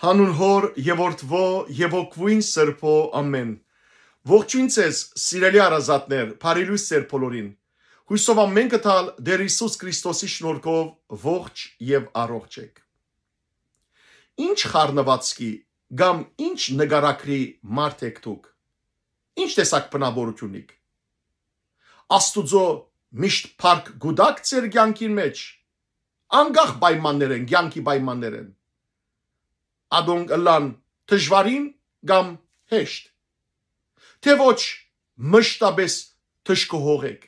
հանուն հոր եւ որդվո եւ օկվին սրբո ամեն։ Ողջույն ցես, սիրելի արազատներ, բարիլույս ծեր բոլորին։ Հույսով ամեն կտալ Դեր Հիսուս Քրիստոսի շնորհքով ողջ եւ առողջ եք։ Ինչ խառնվածքի կամ ինչ նկարագրի մարդ եք դուք։ Ինչ տեսակ բնավորություն ունիք։ Աստուծո միշտ փառք գուդակ ծեր ցանկին մեջ անգախ պայմաններ են, ցանկի պայմաններ են ադոնգլան դժվարին կամ հեշտ թե ոչ մշտապես թշկողեք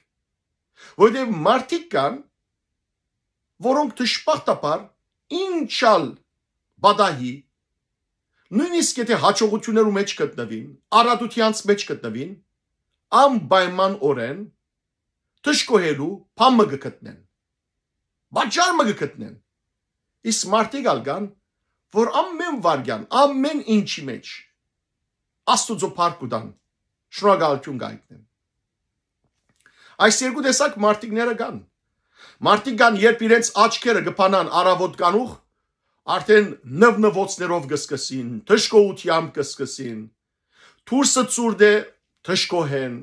որտեղ մարդիկ կան որոնք դժպարտաբար ինչալ բադահի նույնիսկ եթե հաջողություններու մեջ գտնվին առատությանց մեջ գտնվին անպայման օրեն թշկողելու փամը գտնեն բաճարը գտնեն իսկ մարդիկ ալ կան որ ամեն վարյան, ամեն ինչի մեջ Աստուծո փառք ու տան շնորհակալություն գայտնեմ։ Այս երկու տեսակ մարտիկները կան։ Մարտիկ կան, երբ իրենց աչքերը գփանան առավոտ կանուխ, արդեն նվնվոցներով գսկսին, թշկոությամբ գսկսին։ Թուրսը ծուրդ է, թշկոհեն։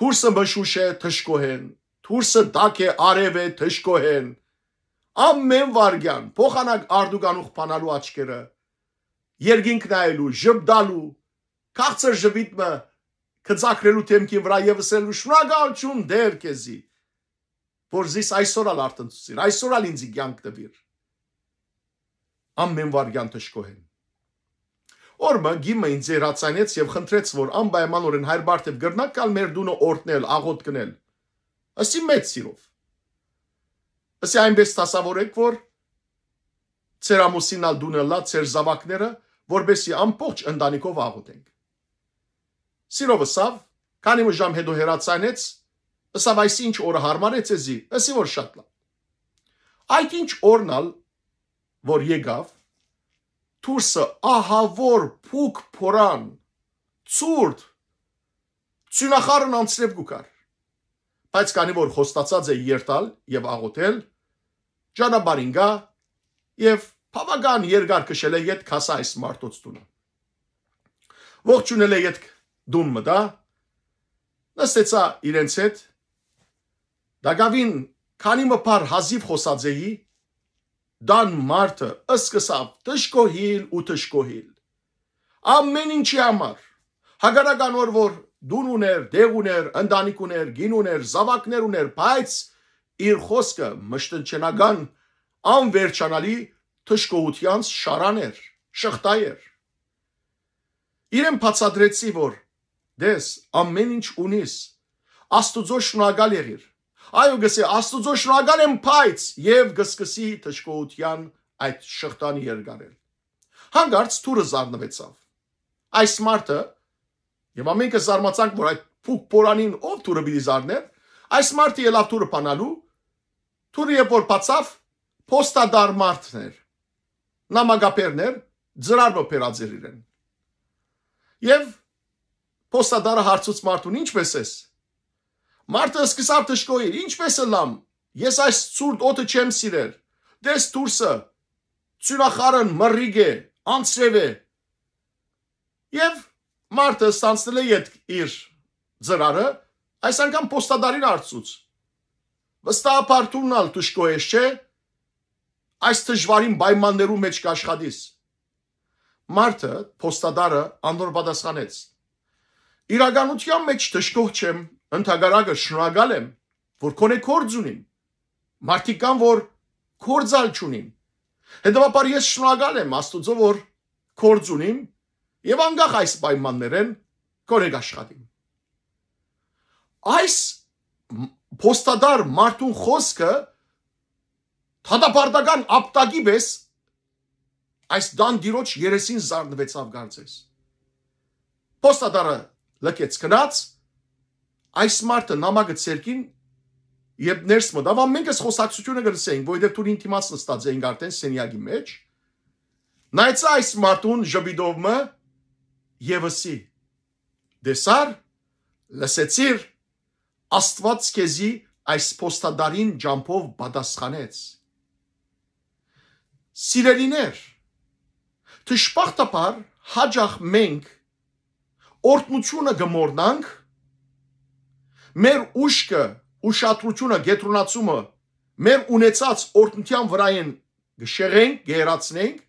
Թուրսը մշուշ է, թշկոհեն։ Թուրսը դակ է, արև է, թշկոհեն ամեն վարգյան փոխանակ արդուգանուխ փանալու աչքերը երգինք նայելու ժպտալու քաղցր ժպիտը կծակրելու թեմքի վրա եւս էլ շնորհակալություն դեր քեզի որ զիս այսօր ալ արտնցուցին այսօր ալ ինձ ցանկ տվիր ամեն վարգյան թշկոհեն Օրը գիմը ինձ երացանեց եւ խնդրեց, որ անպայմանորեն հայրբարդ եւ գրնակալ մեր դունը օրտնել, աղոտ կնել։ Ասի մեծ սիրով Ասի այնպես տասավորեք, որ ծեր ամուսինալ դունելա ծեր զավակները, որբեսի ամբողջ ընտանիքով աղոթենք։ Սիրովը սավ, քանի որ ժամ հետո հերացանեց, ասավ այս ինչ օրը հարմարեց էզի, ասի որ շատ լավ։ Այդ ինչ օրնալ, որ եկավ, Թուրսը ահավոր փուկ փորան ծուրտ ծյունախարն անցրև գուկար բայց քանի որ խոստացած է երթալ եւ աղոթել ճանապարհին գա եւ բավական երկար քշել է իդ քասա այս մարդոց տունը ողջունել է իդ դուն մտա նստեցա իրենց հետ դակավին քանի մփար հազիվ խոսածեի դան մարդը ըսկսավ տշկոհիլ ու տշկոհիլ ամեն ինչի համար հագարական որ որ դուն ուներ, դեղ ուներ, ընտանիք ուներ, գին ուներ, զավակներ ուներ, բայց իր խոսքը մշտնջնական անվերջանալի թշկողությանց շարան էր, շղթա էր։ Իրեն բացադրեցի, որ դես ամեն ինչ ունիս, Աստուծո շնորհակալ եղիր։ Այո, գսե Աստուծո շնորհակալ եմ, բայց եւ գսկսի թշկողության այդ շղթան երգարել։ Հանգարց թուրը զառնվեցավ։ Այս մարդը եւ ամենքը զարմացանք, որ այդ փուկ պորանին ով թուրը բիզարներ, այս մարդը ելավ թուրը բանալու Թուրը երբ որ բացավ, փոստադար մարդներ, նամակապերներ ծրարը օպերացեր իրեն։ Եվ փոստադարը հարցուց մարդուն ինչպես ես։ Մարդը սկսավ դժգոհել, ինչպես է լամ։ Ես այս ցուրտ օդը չեմ սիրել։ Դες դուրսը ծյուրախարն մռիգ է, անցրև է։ Եվ մարդը ստանցնել է իր ծրարը, այս անգամ փոստադարին արծուց վստահաբար դունալ դժկո ես, չէ՞։ Այս դժվարին պայմաններու մեջ կաշխատես։ Մարտը փոստադարը անոր պատասխանեց։ Իրականության մեջ դժկող չեմ, ընդհանրակը շնորհակալ եմ, որ կոնե կորձ ունիմ։ Մարտիկ կան որ կորձալ չունիմ։ Հետևաբար ես շնորհակալ եմ Աստծո որ կորձ ունիմ եւ անգախ այս պայմաններեն կոնե աշխատիմ։ Այս փոստադար մարդու խոսքը թադապարտական ապտագի պես այս դան դիրոջ երեսին զարնվեցավ գանձես։ Պոստադարը լկեց կնած, այս մարդը նամագը ցերկին եւ ներս մտավ, ամենք էս խոսակցությունը գրսեինք, որովհետեւ դու ինտիմաս նստած էինք արդեն սենյակի մեջ։ Նայց այս մարդուն Ժբիդովը եւսի դեսար լսեցիր Աստված քեզի այս փոստադարին ջամփով պատասխանեց։ Սիրելիներ, ճշմարտաբար հաջախ մենք օրտնությունը գմորնանք մեր ուշքը ուշադրությունը գետրոնացումը մեր ունեցած օրտնության վրա են գշեղենք, գերացնենք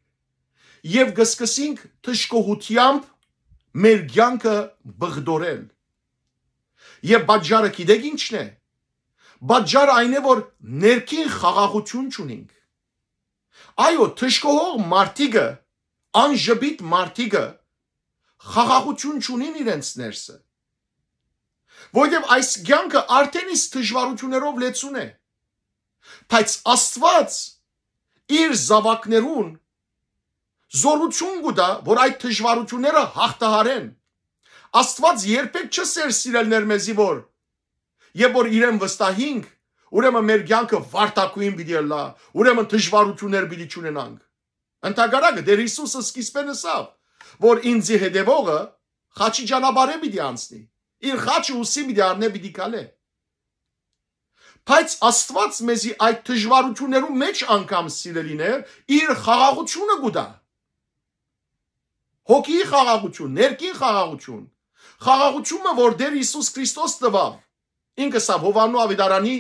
եւ գսկսենք թշկողությամբ մեր ցանկը բղդորել Եվ բաժարը գիտեք ինչն է։ Բաժարը այն է, որ ներքին խաղաղություն չունենք։ Այո, թշկող մարտիկը, անժբիտ մարտիկը խաղաղություն չունին իրենց ներսը։ Որտեւ այս ցանկը արդեն իս դժվարություններով լեցուն է։ Բայց Աստված իր զավակներուն զորություն կուտա, որ այդ դժվարությունները հաղթահարեն Աստված երբեք չսեր սիրելներ մեզի որ երբ որ իրեն վստահինք, ուրեմն մեր ցանկը վարտակույն պիտի լա, ուրեմն դժվարություններ պիտի չունենանք։ Ընտակարակը դեր Հիսուսը սկիզբեն ասավ, որ ինձի հետևողը խաչի ճանապարհը պիտի անցնի։ Իր խաչը ուսի պիտի առնե պիտի գալե։ Բայց Աստված մեզի այդ դժվարություններու մեջ անգամ սիրելիներ իր խաղաղությունը գուտա։ Հոգի խաղաղություն, ներքին խաղաղություն, խաղաղությունը, որ Տեր Հիսուս Քրիստոս տվավ։ Ինքը սա Հովաննու Ավիդարանի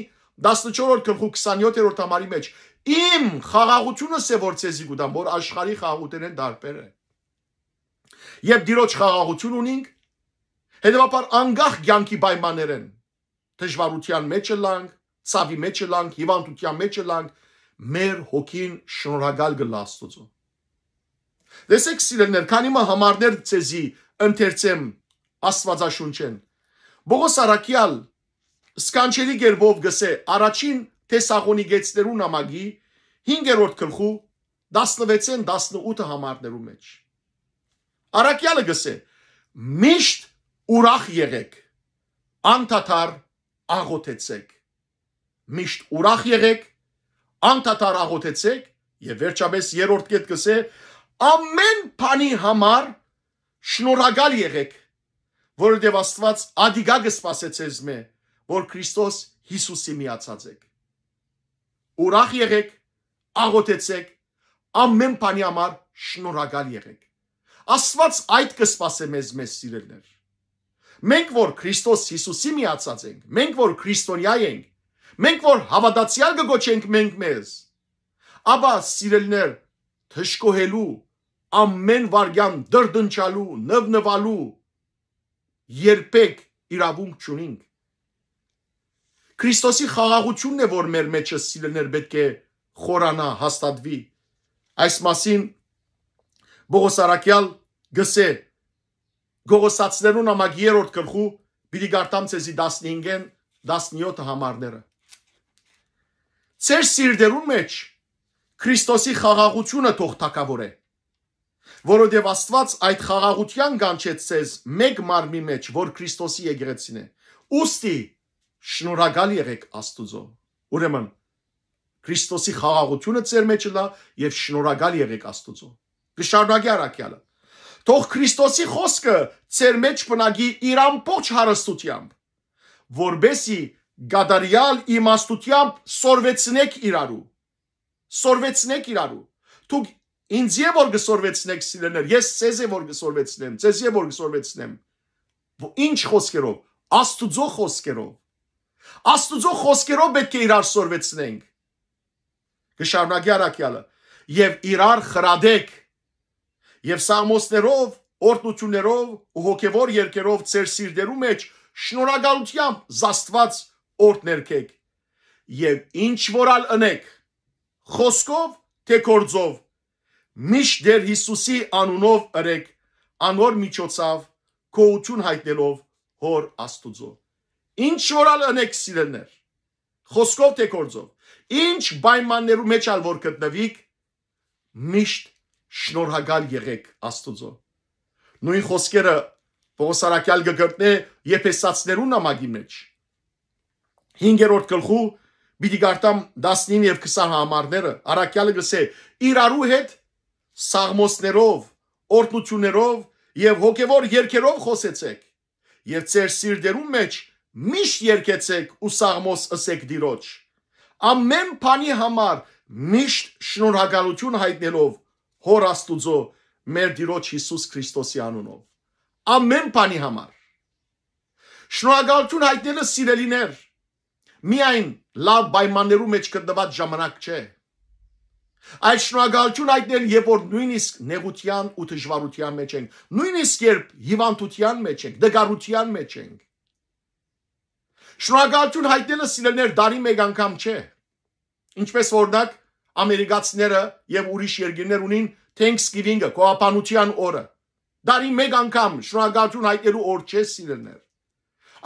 14-րդ գլխու 27-րդ համարի մեջ իմ խաղաղությունս է որ ցեզի գուտամ, որ աշխարհի խաղաղությունն են դարբերը։ Եվ դիրոջ խաղաղություն ունինք, հետևաբար անգախ ցանկի պայմաններ են։ Դժվարության մեջ լանք, ցավի մեջ լանք, հիվանդության մեջ լանք, մեր հոգին շնորհակալ գլաստուծո։ Դեսեք սիրելներ, քանի մը համարներ ցեզի ընթերցեմ Աստվածաշունչեն։ Բողոս Արաքյալ սկանչերի գերբով գսե առաջին Թեսաղոնիկեցներու նամակի 5-րդ գլխու 16-ն 18-ը համարներու մեջ։ Արաքյալը գսե. միշտ ուրախ եղեք, անթաթար աղոթեցեք։ Միշտ ուրախ եղեք, անթաթար աղոթեցեք եւ վերջապես երրորդ կետ գսե ամեն բանի համար շնորհակալ եղեք որովհետև Աստված ադիգագը սпасեց ես մե, որ Քրիստոս Հիսուսի միացած եք։ Ուրախ եղեք, աղոթեցեք, ամեն բանի համար շնորհակալ եղեք։ Աստված այդ կսպասե մեզ մեզ սիրելներ։ Մենք որ Քրիստոս Հիսուսի միացած ենք, մենք որ քրիստոնյա ենք, մենք որ հավատացյալ կգոչենք մենք մեզ։ Աբա սիրելներ, թշկոհելու, ամեն վարյան դրդնչալու, նվնվալու, երբեք իրավունք չունենք։ Քրիստոսի խաղաղությունն է, որ մեր մեջը սիրելներ պետք է խորանա, հաստատվի։ Այս մասին Բողոս Արաքյալ գսե Գողոսացներու նամակ 3-րդ գլխու պիտի գարտամ ցեզի 15-ն 17 համարները։ Ձեր սիրտերուն մեջ Քրիստոսի խաղաղությունը թող թակավոր է։ Որովհետև Աստված այդ խաղաղության կանչեց ցեզ մեկ մարմնի մեջ, որ Քրիստոսի եկեղեցին է։ Ոստի շնորհակալ եղեք Աստուծո։ Ուրեմն Քրիստոսի խաղաղությունը ձեր մեջ լա եւ շնորհակալ եղեք Աստուծո։ Գշարունակի արակյալը։ Թող Քրիստոսի խոսքը ձեր մեջ բնագի իր ամբողջ հարստությամբ, որբեսի գադարյալ իմաստությամբ սորվեցնեք իրարու։ Սորվեցնեք իրարու։ Դուք Ինձ եւ որ գսորվեցնեք սիրելներ, ես ցեզ եմ որ գսորվեցնեմ, ցեզ եմ որ գսորվեցնեմ։ Ինչ խոսքերով, Աստուծո խոսքերով։ Աստուծո խոսքերով պետք է իրար սորվեցնենք։ Գշարունակի արաքյալը եւ իրար խրադեք եւ սամոսներով օրդություններով ու հոգեվոր երկերով ծեր սիրդերու մեջ շնորհակալությամբ զաստված օրդ ներքեք եւ ինչ որալ ընեք խոսքով թե կործով միշտ դեր Հիսուսի անունով ըրեք անոր միջոցով քոություն հայտնելով հոր Աստուծո։ Ինչ որալ ընեք սիրելներ։ Խոսքով թե գործով։ Ինչ պայմաններու մեջ ալ որ գտնվիք, միշտ շնորհակալ եղեք Աստուծո։ Նույն խոսքերը Պողոս Արաքյալ գտնե Եփեսացներու նամակի մեջ։ 5-րդ գլխու՝ պիտի գարտամ 19 եւ 20 համարները, Արաքյալը գսե՝ իրարու հետ սաղմոսներով, օրդություններով եւ հոգեվոր երկերով խոսեցեք եւ ձեր սիրտերում մեջ միշտ երկեցեք ու սաղմոս ասեք Տիրոջ ամեն բանի համար միշտ շնորհակալություն հայտնելով հոր աստուծո մեր Տիրոջ Հիսուս Քրիստոսի անունով ամեն բանի համար շնորհակալություն հայտնելը սիրելիներ միայն լավ պայմաններում մեջ գտնված ժամանակ չէ Այդ շնորհակալություն այդներ, երբ որ նույնիսկ նեղության ու դժվարության մեջ ենք, նույնիսկ երբ հիվանդության մեջ ենք, դգարության մեջ ենք, Շնորհակալություն հայտնելը սիրելներ դարի մեկ անգամ չէ։ Ինչպես օրնակ ամերիկացիները եւ ուրիշ երկրներ ունին Thanksgiving-ը, կոապանության օրը։ Դարի մեկ անգամ շնորհակալություն հայտնելու օր չէ սիրելներ։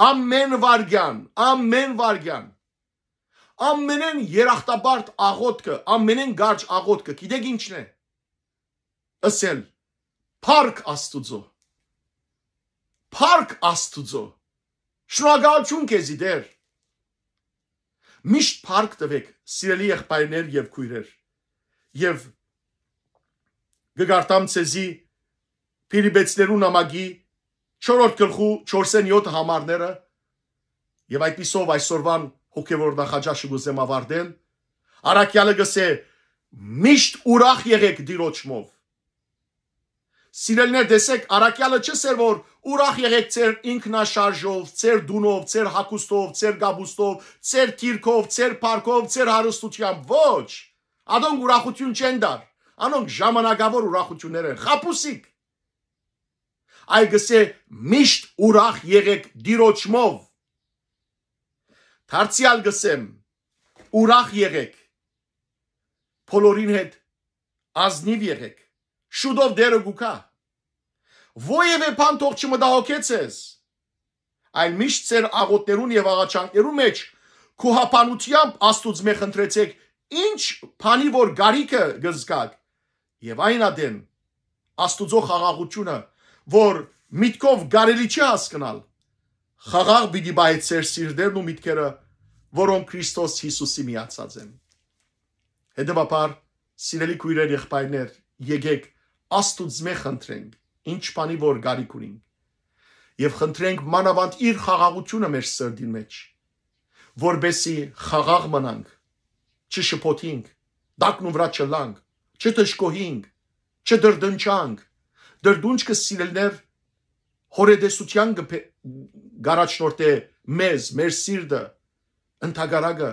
Ամեն վարգյան, ամեն վարգյան ամենեն երախտաբարտ աղոտքը, ամենեն գարջ աղոտքը, գիտեք ինչն է։ Ասել Փարք Աստուծո։ Փարք Աստուծո։ Շնորհակալություն քեզի Տեր։ Միշտ փառք տվեք, սիրելի եղբայրներ եւ քույրեր։ Եվ գգարտամ ցեզի Փիլիպեցներու նամակի 4-րդ գլխու 4-ն 7 համարները եւ այդպիսով այսօրվան այս հոգևոր նախաճաշը գուզեմ ավարտել, Արաքյալը գսե միշտ ուրախ եղեք դիրոճմով։ Սիրելիներ, տեսեք, Արաքյալը չսեր որ ուրախ եղեք ծեր ինքնաշարժով, ծեր դունով, ծեր հակոստով, ծեր գաբուստով, ծեր քիրքով, ծեր парքով, ծեր հարստությամբ, ոչ։ Ադոնք ուրախություն չեն դար։ Անոնք ժամանակավոր ուրախություններ են, խապուսիկ։ Այ գսե միշտ ուրախ եղեք դիրոճմով Դարձյալ գսեմ, ուրախ եղեք։ Բոլորին հետ ազնիվ եղեք։ Շուտով դերը գուկա։ Ո՞եվե բան թող չմտահոգեցես։ Այլ միշտ ծեր աղոտներուն եւ աղաչանքներուն մեջ քուհապանությամբ աստուծո մե խնդրեցեք, ինչ բանի որ գարիկը գզկակ։ Եվ այնա դեն աստուծո խաղաղությունը, որ միտքով գարելի չի հասկանալ խաղաղ պիտի բայ ծեր սիրտերն ու միտքերը, որոնք Քրիստոս Հիսուսի միացած են։ Հետևաբար, սիրելի քույրեր, եղբայրներ, եկեք Աստուծո մե խնդրենք, ինչ բանի որ գարիք ունենք։ Եվ խնդրենք մանավանդ իր խաղաղությունը մեր սրտի մեջ, որբեսի խաղաղ մնանք, չշփոթինք, դակնու վրա չլանք, չտշկոհինք, չդրդնչանք։ Դրդունջը սիրելներ հորեդեսության գ գարաչնորտե մեզ, մեր սիրտը, ընդհանրակը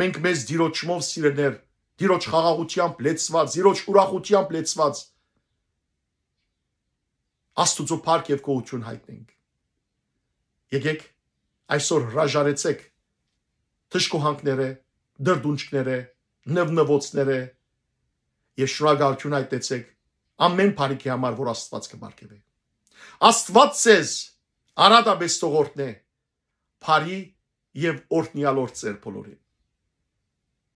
մենք մեզ ծիրոջմով սիրեներ, ծիրոջ խաղաղությամբ լեցված, ծիրոջ ուրախությամբ լեցված Աստուծո փառք եւ գոհություն հայտնենք։ Եկեք այսօր հրաժարեցեք թշկոհանքները, դրդունջքները, նվնվոցները եւ շնորհակալություն հայտնեցեք ամեն բարիքի համար, որ Աստված կբարգեւի։ Աստված ցեզ Արադաբեստողորդն է, բարի եւ օրտնյալոր ծեր բոլորին։